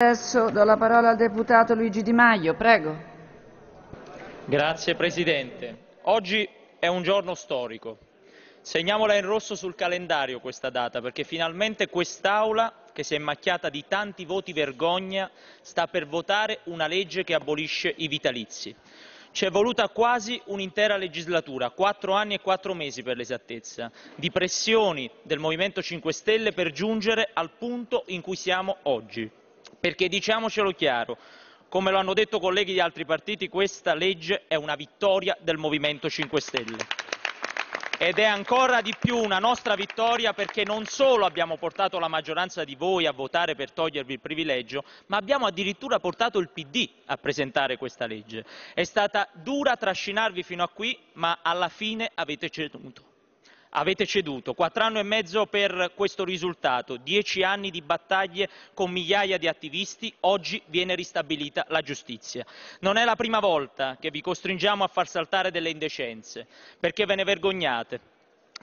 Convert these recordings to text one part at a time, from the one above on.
Adesso do la parola al deputato Luigi Di Maio, prego. Grazie Presidente. Oggi è un giorno storico. Segniamola in rosso sul calendario questa data perché finalmente quest'Aula, che si è macchiata di tanti voti vergogna, sta per votare una legge che abolisce i vitalizi. Ci è voluta quasi un'intera legislatura, quattro anni e quattro mesi per l'esattezza, di pressioni del Movimento 5 Stelle per giungere al punto in cui siamo oggi. Perché diciamocelo chiaro, come lo hanno detto colleghi di altri partiti, questa legge è una vittoria del Movimento 5 Stelle. Ed è ancora di più una nostra vittoria perché non solo abbiamo portato la maggioranza di voi a votare per togliervi il privilegio, ma abbiamo addirittura portato il PD a presentare questa legge. È stata dura trascinarvi fino a qui, ma alla fine avete ceduto. Avete ceduto. Quattro anni e mezzo per questo risultato, dieci anni di battaglie con migliaia di attivisti, oggi viene ristabilita la giustizia. Non è la prima volta che vi costringiamo a far saltare delle indecenze, perché ve ne vergognate.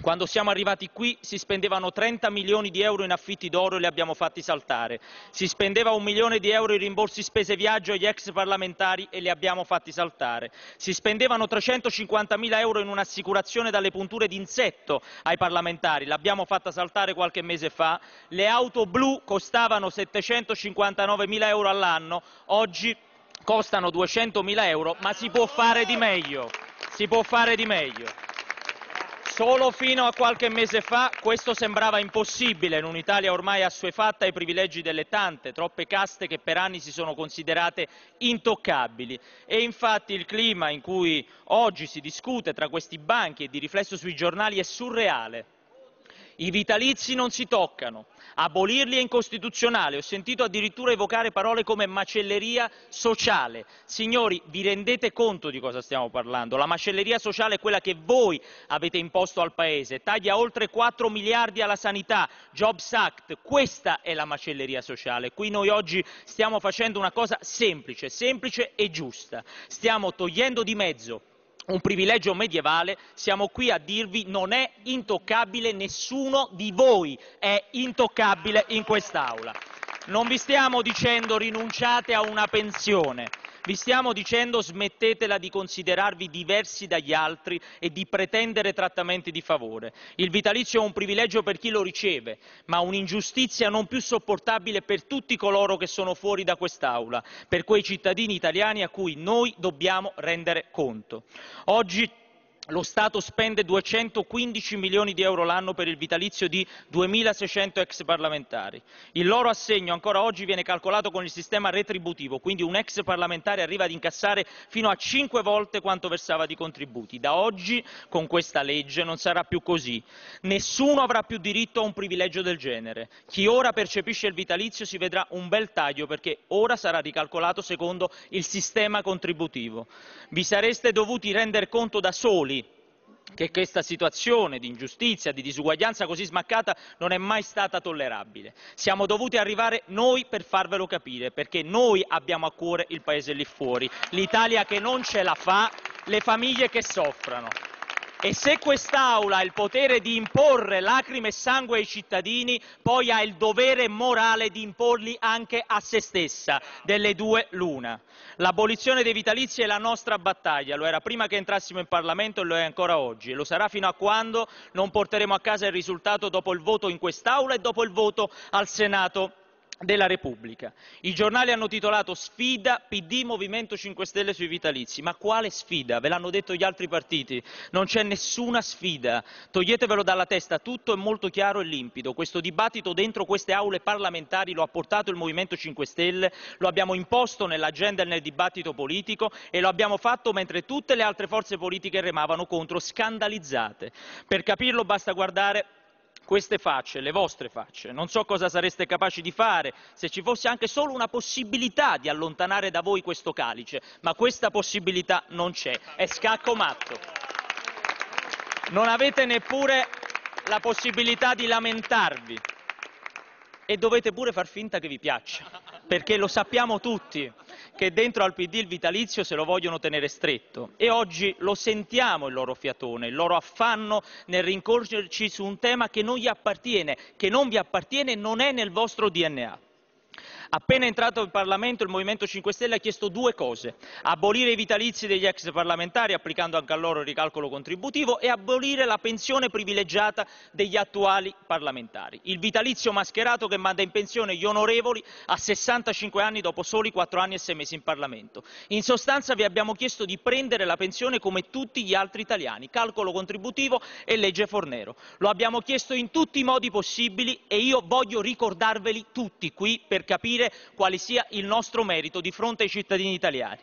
Quando siamo arrivati qui si spendevano 30 milioni di euro in affitti d'oro e li abbiamo fatti saltare. Si spendeva un milione di euro in rimborsi spese viaggio agli ex parlamentari e li abbiamo fatti saltare. Si spendevano 350 mila euro in un'assicurazione dalle punture d'insetto ai parlamentari, l'abbiamo fatta saltare qualche mese fa. Le auto blu costavano 759 mila euro all'anno, oggi costano 200 mila euro, ma si può fare di meglio. Si può fare di meglio. Solo fino a qualche mese fa questo sembrava impossibile in un'Italia ormai assuefatta ai privilegi delle tante, troppe caste che per anni si sono considerate intoccabili. E infatti il clima in cui oggi si discute tra questi banchi e di riflesso sui giornali è surreale. I vitalizi non si toccano, abolirli è incostituzionale, ho sentito addirittura evocare parole come macelleria sociale. Signori, vi rendete conto di cosa stiamo parlando? La macelleria sociale è quella che voi avete imposto al Paese, taglia oltre 4 miliardi alla sanità, Jobs Act, questa è la macelleria sociale. Qui noi oggi stiamo facendo una cosa semplice, semplice e giusta. Stiamo togliendo di mezzo un privilegio medievale, siamo qui a dirvi non è intoccabile nessuno di voi, è intoccabile in quest'Aula. Non vi stiamo dicendo rinunciate a una pensione, vi stiamo dicendo smettetela di considerarvi diversi dagli altri e di pretendere trattamenti di favore. Il vitalizio è un privilegio per chi lo riceve, ma un'ingiustizia non più sopportabile per tutti coloro che sono fuori da quest'Aula, per quei cittadini italiani a cui noi dobbiamo rendere conto. Oggi lo Stato spende 215 milioni di euro l'anno per il vitalizio di 2.600 ex parlamentari. Il loro assegno ancora oggi viene calcolato con il sistema retributivo, quindi un ex parlamentare arriva ad incassare fino a 5 volte quanto versava di contributi. Da oggi, con questa legge, non sarà più così. Nessuno avrà più diritto a un privilegio del genere. Chi ora percepisce il vitalizio si vedrà un bel taglio perché ora sarà ricalcolato secondo il sistema contributivo. Vi sareste dovuti rendere conto da soli che questa situazione di ingiustizia, di disuguaglianza così smaccata non è mai stata tollerabile. Siamo dovuti arrivare noi per farvelo capire, perché noi abbiamo a cuore il paese lì fuori, l'Italia che non ce la fa, le famiglie che soffrono. E se quest'Aula ha il potere di imporre lacrime e sangue ai cittadini, poi ha il dovere morale di imporli anche a se stessa, delle due l'una. L'abolizione dei vitalizi è la nostra battaglia, lo era prima che entrassimo in Parlamento e lo è ancora oggi. E lo sarà fino a quando non porteremo a casa il risultato dopo il voto in quest'Aula e dopo il voto al Senato della Repubblica. I giornali hanno titolato sfida PD Movimento 5 Stelle sui vitalizi. Ma quale sfida? Ve l'hanno detto gli altri partiti. Non c'è nessuna sfida. Toglietevelo dalla testa, tutto è molto chiaro e limpido. Questo dibattito dentro queste aule parlamentari lo ha portato il Movimento 5 Stelle, lo abbiamo imposto nell'agenda e nel dibattito politico e lo abbiamo fatto mentre tutte le altre forze politiche remavano contro, scandalizzate. Per capirlo basta guardare queste facce, le vostre facce. Non so cosa sareste capaci di fare se ci fosse anche solo una possibilità di allontanare da voi questo calice, ma questa possibilità non c'è, è scacco matto. Non avete neppure la possibilità di lamentarvi e dovete pure far finta che vi piaccia perché lo sappiamo tutti che dentro al PD il vitalizio se lo vogliono tenere stretto e oggi lo sentiamo il loro fiatone, il loro affanno nel rincorgerci su un tema che non gli appartiene, che non vi appartiene e non è nel vostro DNA. Appena entrato in Parlamento il Movimento 5 Stelle ha chiesto due cose, abolire i vitalizi degli ex parlamentari applicando anche a loro il ricalcolo contributivo e abolire la pensione privilegiata degli attuali parlamentari. Il vitalizio mascherato che manda in pensione gli onorevoli a 65 anni dopo soli 4 anni e 6 mesi in Parlamento. In sostanza vi abbiamo chiesto di prendere la pensione come tutti gli altri italiani, calcolo contributivo e legge Fornero. Lo abbiamo chiesto in tutti i modi possibili e io voglio ricordarveli tutti qui per capire capire quale sia il nostro merito di fronte ai cittadini italiani.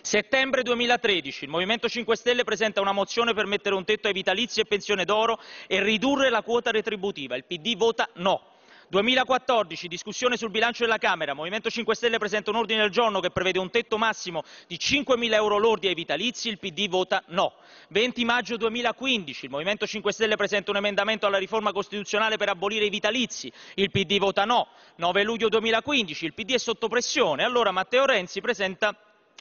Settembre 2013 il Movimento 5 Stelle presenta una mozione per mettere un tetto ai vitalizi e pensione d'oro e ridurre la quota retributiva. Il PD vota no. 2014, discussione sul bilancio della Camera, Movimento 5 Stelle presenta un ordine del giorno che prevede un tetto massimo di 5.000 euro lordi ai vitalizi, il PD vota no. 20 maggio 2015, il Movimento 5 Stelle presenta un emendamento alla riforma costituzionale per abolire i vitalizi, il PD vota no. 9 luglio 2015, il PD è sotto pressione, allora Matteo Renzi presenta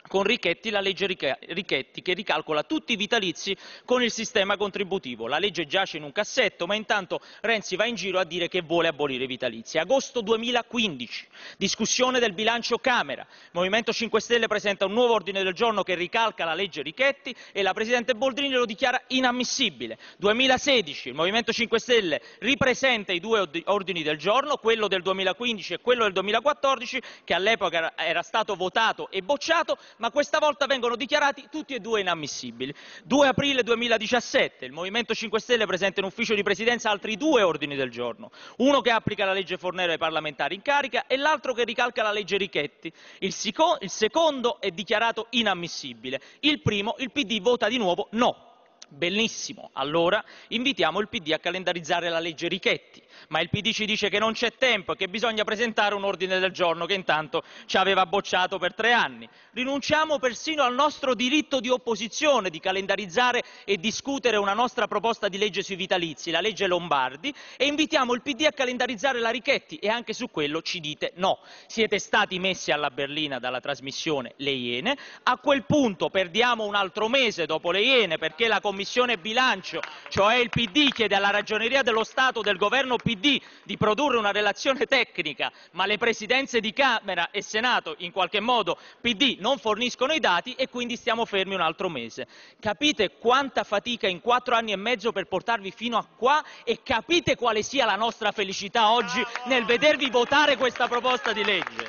con Richetti la legge Richetti che ricalcola tutti i vitalizi con il sistema contributivo. La legge giace in un cassetto, ma intanto Renzi va in giro a dire che vuole abolire i vitalizi. Agosto 2015, discussione del bilancio Camera. Il Movimento 5 Stelle presenta un nuovo ordine del giorno che ricalca la legge Richetti e la Presidente Boldrini lo dichiara inammissibile. 2016, il Movimento 5 Stelle ripresenta i due ordini del giorno, quello del 2015 e quello del 2014, che all'epoca era stato votato e bocciato, ma questa volta vengono dichiarati tutti e due inammissibili. 2 aprile 2017, il Movimento 5 Stelle presenta in ufficio di presidenza altri due ordini del giorno, uno che applica la legge Fornero ai parlamentari in carica e l'altro che ricalca la legge Richetti. Il, sico- il secondo è dichiarato inammissibile, il primo il PD vota di nuovo no. Benissimo, allora invitiamo il PD a calendarizzare la legge Richetti, ma il PD ci dice che non c'è tempo e che bisogna presentare un ordine del giorno che intanto ci aveva bocciato per tre anni. Rinunciamo persino al nostro diritto di opposizione di calendarizzare e discutere una nostra proposta di legge sui vitalizi, la legge Lombardi, e invitiamo il PD a calendarizzare la Richetti e anche su quello ci dite no. Siete stati messi alla berlina dalla trasmissione Le Iene, a quel punto perdiamo un altro mese dopo Le Iene perché la Commissione Commissione bilancio, cioè il PD chiede alla Ragioneria dello Stato del governo PD di produrre una relazione tecnica, ma le presidenze di Camera e Senato in qualche modo PD non forniscono i dati e quindi stiamo fermi un altro mese. Capite quanta fatica in quattro anni e mezzo per portarvi fino a qua e capite quale sia la nostra felicità oggi nel vedervi votare questa proposta di legge.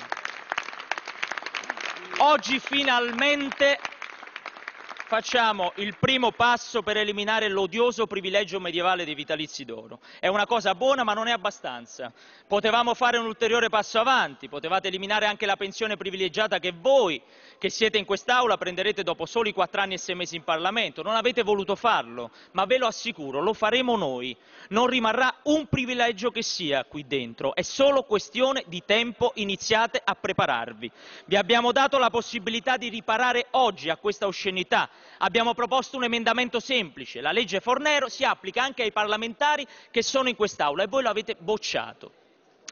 Oggi finalmente facciamo il primo passo per eliminare l'odioso privilegio medievale dei vitalizi d'oro. È una cosa buona, ma non è abbastanza. Potevamo fare un ulteriore passo avanti, potevate eliminare anche la pensione privilegiata che voi, che siete in quest'Aula, prenderete dopo soli quattro anni e sei mesi in Parlamento. Non avete voluto farlo, ma ve lo assicuro, lo faremo noi. Non rimarrà un privilegio che sia qui dentro, è solo questione di tempo, iniziate a prepararvi. Vi abbiamo dato la possibilità di riparare oggi a questa oscenità, Abbiamo proposto un emendamento semplice, la legge Fornero si applica anche ai parlamentari che sono in quest'Aula e voi l'avete bocciato.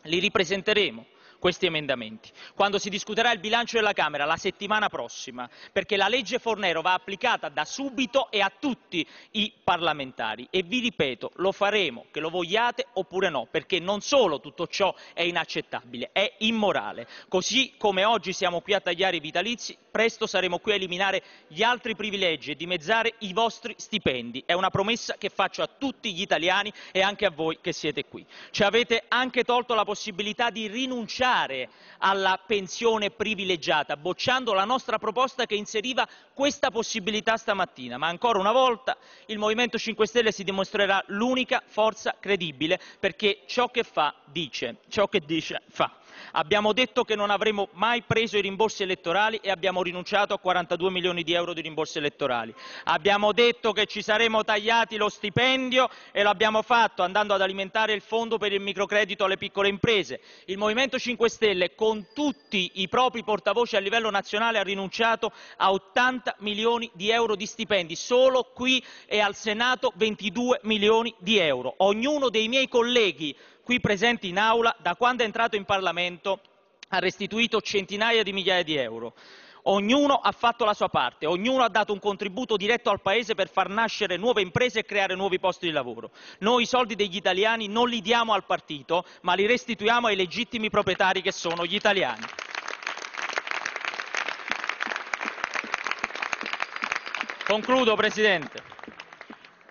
Li ripresenteremo questi emendamenti, quando si discuterà il bilancio della Camera la settimana prossima, perché la legge Fornero va applicata da subito e a tutti i parlamentari. E vi ripeto, lo faremo, che lo vogliate oppure no, perché non solo tutto ciò è inaccettabile, è immorale. Così come oggi siamo qui a tagliare i vitalizi, presto saremo qui a eliminare gli altri privilegi e dimezzare i vostri stipendi. È una promessa che faccio a tutti gli italiani e anche a voi che siete qui. Ci avete anche tolto la possibilità di rinunciare andare alla pensione privilegiata, bocciando la nostra proposta che inseriva questa possibilità stamattina, ma ancora una volta il Movimento 5 Stelle si dimostrerà l'unica forza credibile perché ciò che fa dice, ciò che dice fa. Abbiamo detto che non avremmo mai preso i rimborsi elettorali e abbiamo rinunciato a 42 milioni di euro di rimborsi elettorali. Abbiamo detto che ci saremmo tagliati lo stipendio e lo abbiamo fatto andando ad alimentare il fondo per il microcredito alle piccole imprese. Il Movimento 5 Stelle con tutti i propri portavoce a livello nazionale ha rinunciato a 80 milioni di euro di stipendi, solo qui e al Senato 22 milioni di euro. Ognuno dei miei colleghi qui presente in aula, da quando è entrato in Parlamento ha restituito centinaia di migliaia di euro. Ognuno ha fatto la sua parte, ognuno ha dato un contributo diretto al Paese per far nascere nuove imprese e creare nuovi posti di lavoro. Noi i soldi degli italiani non li diamo al partito, ma li restituiamo ai legittimi proprietari che sono gli italiani. Concludo, Presidente.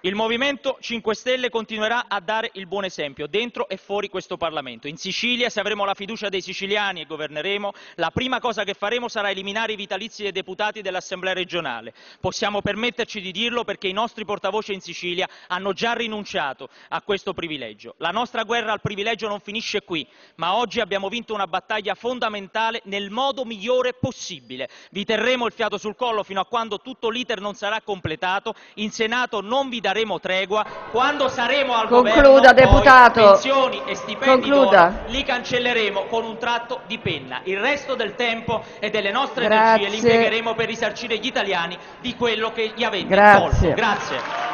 Il Movimento 5 Stelle continuerà a dare il buon esempio dentro e fuori questo Parlamento. In Sicilia, se avremo la fiducia dei siciliani e governeremo, la prima cosa che faremo sarà eliminare i vitalizi dei deputati dell'Assemblea regionale. Possiamo permetterci di dirlo perché i nostri portavoce in Sicilia hanno già rinunciato a questo privilegio. La nostra guerra al privilegio non finisce qui, ma oggi abbiamo vinto una battaglia fondamentale nel modo migliore possibile. Vi terremo il fiato sul collo fino a quando tutto l'iter non sarà completato. In Senato non vi daremo daremo tregua, quando saremo al Concluda, governo deputato. Poi, pensioni e stipendi d'oro, li cancelleremo con un tratto di penna. Il resto del tempo e delle nostre Grazie. energie li impiegheremo per risarcire gli italiani di quello che gli avete Grazie. tolto. Grazie.